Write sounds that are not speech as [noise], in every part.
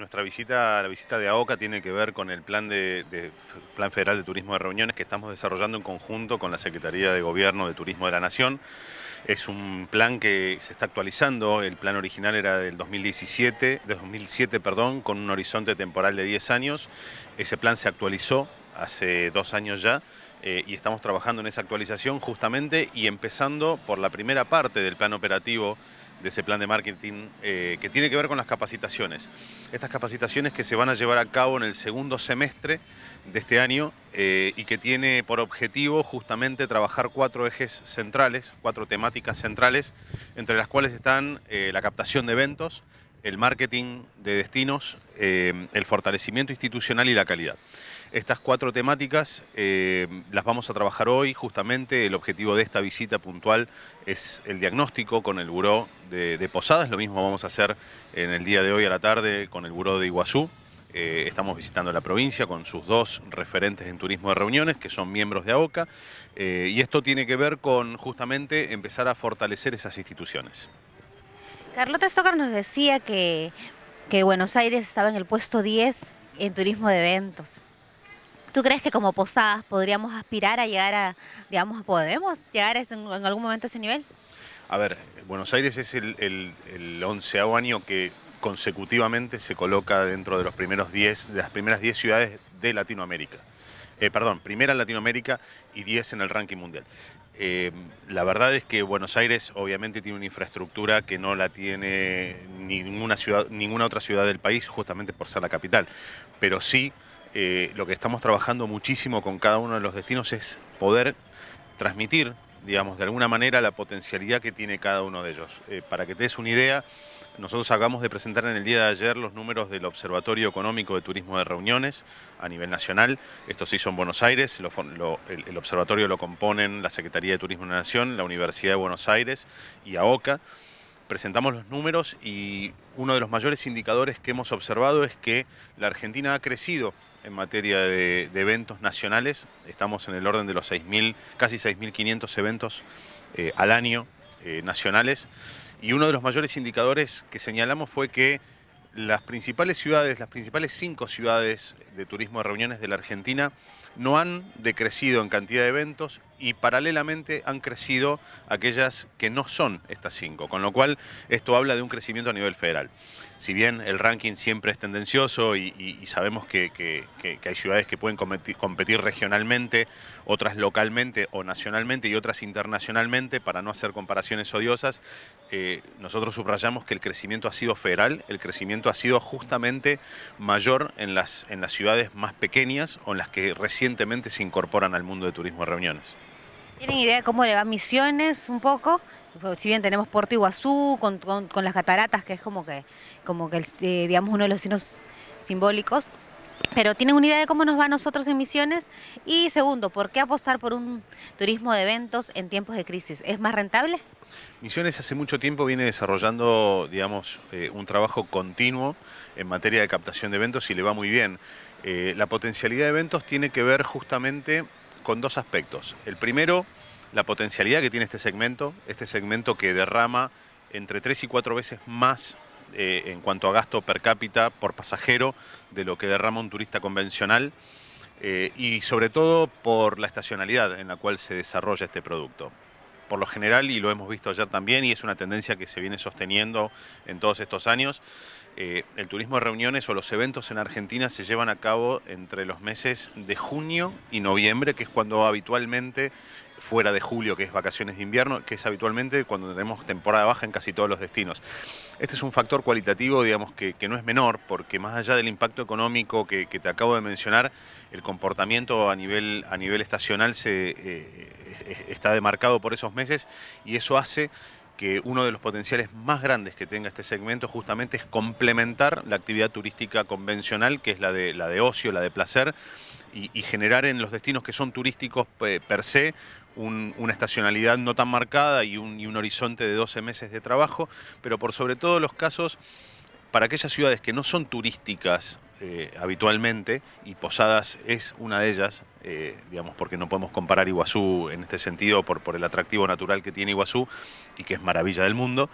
nuestra visita, la visita de AOCA tiene que ver con el plan, Federal de Turismo de Reuniones que estamos desarrollando en conjunto con la Secretaría de Gobierno de Turismo de la Nación. Es un plan que se está actualizando, el plan original era del 2017, 2007, perdón, con un horizonte temporal de 10 años. Ese plan se actualizó hace dos años ya eh, y estamos trabajando en esa actualización justamente y empezando por la primera parte del plan operativo de ese plan de marketing eh, que tiene que ver con las capacitaciones. Estas capacitaciones que se van a llevar a cabo en el segundo semestre de este año eh, y que tiene por objetivo justamente trabajar cuatro ejes centrales, cuatro temáticas centrales, entre las cuales están eh, la captación de eventos, el marketing de destinos, eh, el fortalecimiento institucional y la calidad. Estas cuatro temáticas eh, las vamos a trabajar hoy. Justamente el objetivo de esta visita puntual es el diagnóstico con el Buró de, Posadas. Lo mismo vamos a hacer en el día de hoy a la tarde con el Buró de Iguazú. Eh, estamos visitando la provincia con sus dos referentes en turismo de reuniones, que son miembros de AOCA. y esto tiene que ver con justamente empezar a fortalecer esas instituciones. Carlota Stocker nos decía que, Buenos Aires estaba en el puesto 10 en turismo de eventos. ¿Tú crees que como Posadas podríamos aspirar a llegar a, digamos, podemos llegar en algún momento a ese nivel? A ver, Buenos Aires es el, el, onceavo año que consecutivamente se coloca dentro de los primeros 10, de las primeras 10 ciudades de Latinoamérica. Eh, perdón, primera en Latinoamérica y 10 en el ranking mundial. Eh, la verdad es que Buenos Aires obviamente tiene una infraestructura que no la tiene ninguna, ciudad, ninguna otra ciudad del país, justamente por ser la capital. Pero sí, eh, lo que estamos trabajando muchísimo con cada uno de los destinos es poder transmitir digamos, de alguna manera la potencialidad que tiene cada uno de ellos. Eh, para que te des una idea, nosotros acabamos de presentar en el día de ayer los números del Observatorio Económico de Turismo de Reuniones a nivel nacional. Esto sí son Buenos Aires, el, el, observatorio lo componen la Secretaría de Turismo de la Nación, la Universidad de Buenos Aires y AOCA. Presentamos los números y uno de los mayores indicadores que hemos observado es que la Argentina ha crecido en materia de, eventos nacionales. Estamos en el orden de los 6.000, casi 6.500 eventos eh, al año eh, nacionales. Y uno de los mayores indicadores que señalamos fue que las principales ciudades, las principales cinco ciudades de turismo de reuniones de la Argentina, no han decrecido en cantidad de eventos y paralelamente han crecido aquellas que no son estas cinco, con lo cual esto habla de un crecimiento a nivel federal. Si bien el ranking siempre es tendencioso y, sabemos que, hay ciudades que pueden competir, regionalmente, otras localmente o nacionalmente y otras internacionalmente, para no hacer comparaciones odiosas, eh, nosotros subrayamos que el crecimiento ha sido federal, el crecimiento ha sido justamente mayor en las, en las ciudades más pequeñas o en las que recientemente se incorporan al mundo de turismo de reuniones. ¿Tienen idea de cómo le va Misiones un poco? Pues, si bien tenemos Puerto Iguazú, con, las cataratas, que es como que, como que eh, digamos, uno de los signos simbólicos. Pero tienen una idea de cómo nos va a nosotros en Misiones. Y segundo, ¿por qué apostar por un turismo de eventos en tiempos de crisis? ¿Es más rentable? Misiones hace mucho tiempo viene desarrollando, digamos, eh, un trabajo continuo en materia de captación de eventos y le va muy bien. Eh, la potencialidad de eventos tiene que ver justamente con dos aspectos. El primero, la potencialidad que tiene este segmento, este segmento que derrama entre tres y cuatro veces más eh, en cuanto a gasto per cápita por pasajero de lo que derrama un turista convencional eh, y sobre todo por la estacionalidad en la cual se desarrolla este producto por lo general, y lo hemos visto ayer también, y es una tendencia que se viene sosteniendo en todos estos años. Eh, el turismo de reuniones o los eventos en Argentina se llevan a cabo entre los meses de junio y noviembre, que es cuando habitualmente, fuera de julio, que es vacaciones de invierno, que es habitualmente cuando tenemos temporada baja en casi todos los destinos. Este es un factor cualitativo, digamos, que, no es menor, porque más allá del impacto económico que, te acabo de mencionar, el comportamiento a nivel, a nivel estacional se... Eh, [laughs] está demarcado por esos meses y eso hace que uno de los potenciales más grandes que tenga este segmento justamente es complementar la actividad turística convencional, que es la de, la de ocio, la de placer, y, generar en los destinos que son turísticos eh, per se una estacionalidad no tan marcada y un, y un horizonte de 12 meses de trabajo, pero por sobre todo los casos para aquellas ciudades que no son turísticas eh, habitualmente y Posadas es una de ellas, eh, digamos, porque no podemos comparar Iguazú en este sentido por, el atractivo natural que tiene Iguazú y que es maravilla del mundo,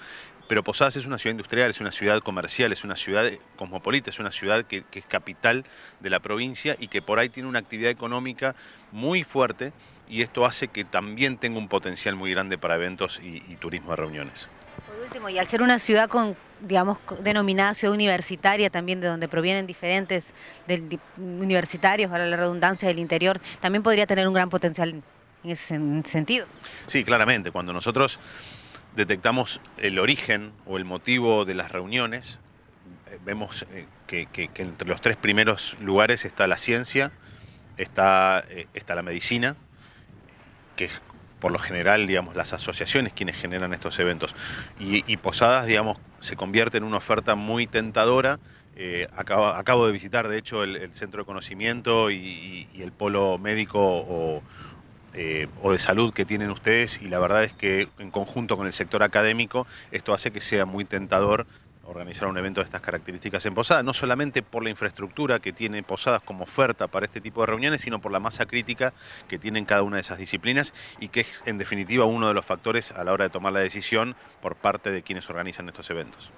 pero Posadas es una ciudad industrial, es una ciudad comercial, es una ciudad cosmopolita, es una ciudad que, es capital de la provincia y que por ahí tiene una actividad económica muy fuerte y esto hace que también tenga un potencial muy grande para eventos y turismo de reuniones y al ser una ciudad con digamos, denominada ciudad universitaria también, de donde provienen diferentes universitarios, a la redundancia del interior, también podría tener un gran potencial en ese sentido. Sí, claramente. Cuando nosotros detectamos el origen o el motivo de las reuniones, eh, vemos eh, que, entre los tres primeros lugares está la ciencia, está, eh, está la medicina, que por lo general, digamos, las asociaciones quienes generan estos eventos. Y, Posadas, digamos, se convierte en una oferta muy tentadora. Eh, acabo, de visitar, de hecho, el, Centro de Conocimiento y, el polo médico eh, o de salud que tienen ustedes y la verdad es que en conjunto con el sector académico esto hace que sea muy tentador organizar un evento de estas características en Posada, no solamente por la infraestructura que tiene Posadas como oferta para este tipo de reuniones, sino por la masa crítica que tienen cada una de esas disciplinas y que es en definitiva uno de los factores a la hora de tomar la decisión por parte de quienes organizan estos eventos.